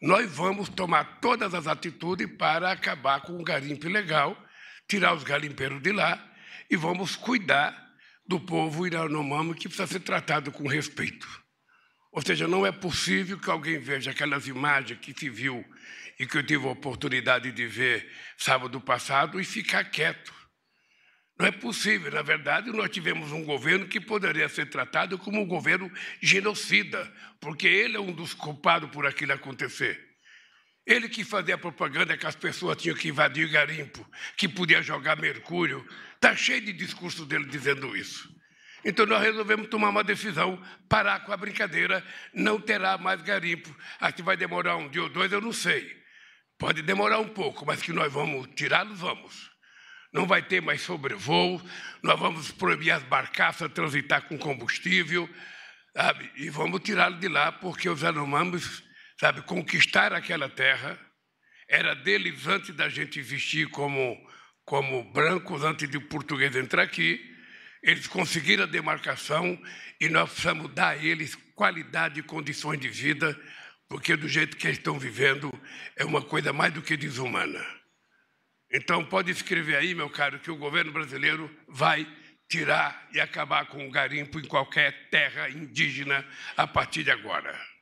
nós vamos tomar todas as atitudes para acabar com o garimpo ilegal, tirar os garimpeiros de lá e vamos cuidar do povo iranomamo que precisa ser tratado com respeito. Ou seja, não é possível que alguém veja aquelas imagens que se viu e que eu tive a oportunidade de ver sábado passado e ficar quieto. Não é possível. Na verdade, nós tivemos um governo que poderia ser tratado como um governo genocida, porque ele é um dos culpados por aquilo acontecer. Ele que fazia propaganda que as pessoas tinham que invadir o garimpo, que podia jogar mercúrio. Está cheio de discurso dele dizendo isso. Então, nós resolvemos tomar uma decisão, parar com a brincadeira, não terá mais garimpo. Acho que vai demorar um dia ou dois, eu não sei. Pode demorar um pouco, mas que nós vamos tirá-los, vamos não vai ter mais sobrevoo, nós vamos proibir as barcaças a transitar com combustível, sabe? E vamos tirá-lo de lá, porque os Yanomamis, sabe, conquistar aquela terra era deles antes da gente existir como, como brancos, antes de português entrar aqui. Eles conseguiram a demarcação e nós precisamos dar a eles qualidade e condições de vida, porque do jeito que eles estão vivendo é uma coisa mais do que desumana. Então, pode escrever aí, meu caro, que o governo brasileiro vai tirar e acabar com o garimpo em qualquer terra indígena a partir de agora.